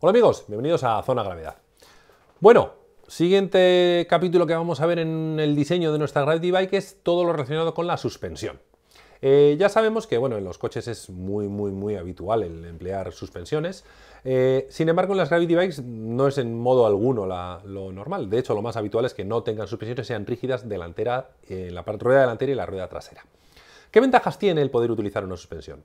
Hola amigos, bienvenidos a Zona Gravedad. Bueno, siguiente capítulo que vamos a ver en el diseño de nuestra Gravity Bike es todo lo relacionado con la suspensión. Eh, ya sabemos que bueno, en los coches es muy, muy, muy habitual el emplear suspensiones. Eh, sin embargo, en las Gravity Bikes no es en modo alguno lo normal. De hecho, lo más habitual es que no tengan suspensiones, sean rígidas delantera, en eh, la rueda delantera y la rueda trasera. ¿Qué ventajas tiene el poder utilizar una suspensión?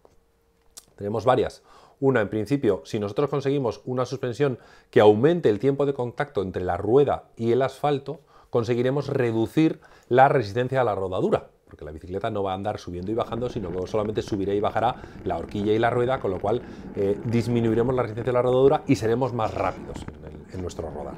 Tenemos varias. Una, en principio, si nosotros conseguimos una suspensión que aumente el tiempo de contacto entre la rueda y el asfalto, conseguiremos reducir la resistencia a la rodadura, porque la bicicleta no va a andar subiendo y bajando, sino que solamente subirá y bajará la horquilla y la rueda, con lo cual eh, disminuiremos la resistencia a la rodadura y seremos más rápidos en nuestro rodar.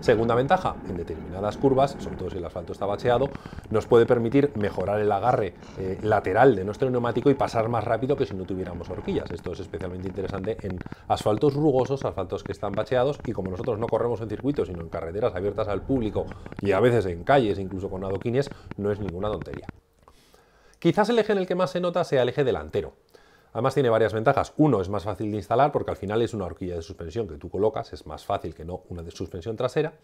Segunda ventaja, en determinadas curvas, sobre todo si el asfalto está bacheado, nos puede permitir mejorar el agarre eh, lateral de nuestro neumático y pasar más rápido que si no tuviéramos horquillas. Esto es especialmente interesante en asfaltos rugosos, asfaltos que están bacheados y como nosotros no corremos en circuitos, sino en carreteras abiertas al público y a veces en calles, incluso con adoquines, no es ninguna tontería. Quizás el eje en el que más se nota sea el eje delantero. Además tiene varias ventajas. Uno, es más fácil de instalar porque al final es una horquilla de suspensión que tú colocas, es más fácil que no una de suspensión trasera.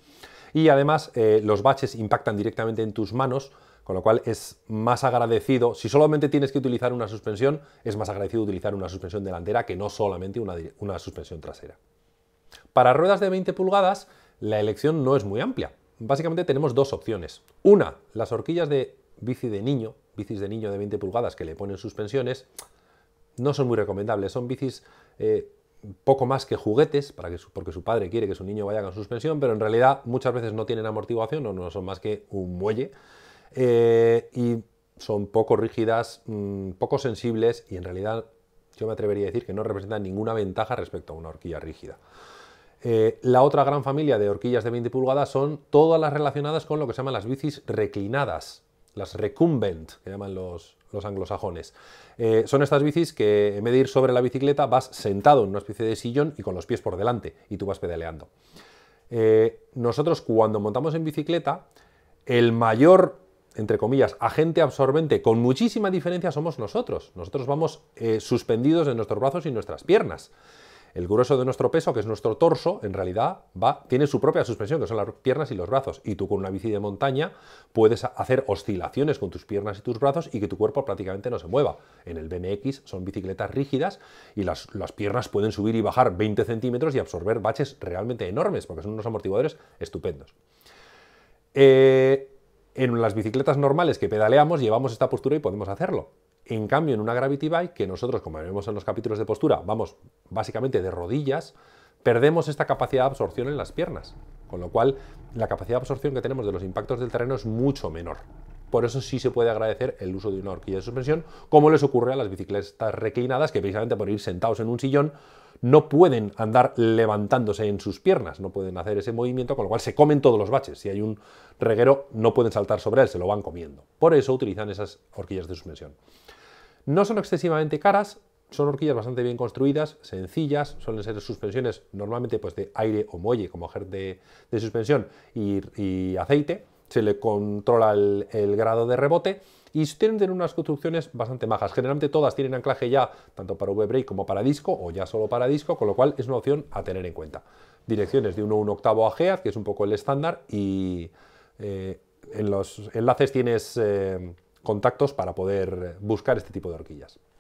Y además eh, los baches impactan directamente en tus manos, con lo cual es más agradecido, si solamente tienes que utilizar una suspensión, es más agradecido utilizar una suspensión delantera que no solamente una, una suspensión trasera. Para ruedas de 20 pulgadas, la elección no es muy amplia. Básicamente tenemos dos opciones. Una, las horquillas de bici de niño, bicis de niño de 20 pulgadas que le ponen suspensiones, no son muy recomendables, son bicis eh, poco más que juguetes, para que porque su padre quiere que su niño vaya con suspensión, pero en realidad muchas veces no tienen amortiguación o no son más que un muelle. Eh, y son poco rígidas, mm, poco sensibles y en realidad yo me atrevería a decir que no representan ninguna ventaja respecto a una horquilla rígida. Eh, la otra gran familia de horquillas de 20 pulgadas son todas las relacionadas con lo que se llaman las bicis reclinadas, las recumbent, que llaman los, anglosajones. Eh, son estas bicis que en vez de ir sobre la bicicleta vas sentado en una especie de sillón y con los pies por delante y tú vas pedaleando. Eh, nosotros cuando montamos en bicicleta, el mayor, entre comillas, agente absorbente con muchísima diferencia somos nosotros. Nosotros vamos eh, suspendidos en nuestros brazos y nuestras piernas el grueso de nuestro peso, que es nuestro torso, en realidad va, tiene su propia suspensión, que son las piernas y los brazos. Y tú con una bici de montaña puedes hacer oscilaciones con tus piernas y tus brazos y que tu cuerpo prácticamente no se mueva. En el BMX son bicicletas rígidas y las, piernas pueden subir y bajar 20 centímetros y absorber baches realmente enormes, porque son unos amortiguadores estupendos. Eh, en las bicicletas normales que pedaleamos llevamos esta postura y podemos hacerlo. En cambio, en una Gravity Bike, que nosotros, como vemos en los capítulos de postura, vamos básicamente de rodillas, perdemos esta capacidad de absorción en las piernas. Con lo cual, la capacidad de absorción que tenemos de los impactos del terreno es mucho menor. Por eso sí se puede agradecer el uso de una horquilla de suspensión, como les ocurre a las bicicletas reclinadas, que precisamente por ir sentados en un sillón no pueden andar levantándose en sus piernas, no pueden hacer ese movimiento, con lo cual se comen todos los baches. Si hay un reguero, no pueden saltar sobre él, se lo van comiendo. Por eso utilizan esas horquillas de suspensión. No son excesivamente caras, son horquillas bastante bien construidas, sencillas, suelen ser suspensiones normalmente pues, de aire o muelle como ejer de, suspensión y aceite se le controla el, grado de rebote y tienen unas construcciones bastante majas. Generalmente todas tienen anclaje ya tanto para V-brake como para disco o ya solo para disco, con lo cual es una opción a tener en cuenta. Direcciones de 1 octavo a GEAD, que es un poco el estándar, y eh, en los enlaces tienes eh, contactos para poder buscar este tipo de horquillas.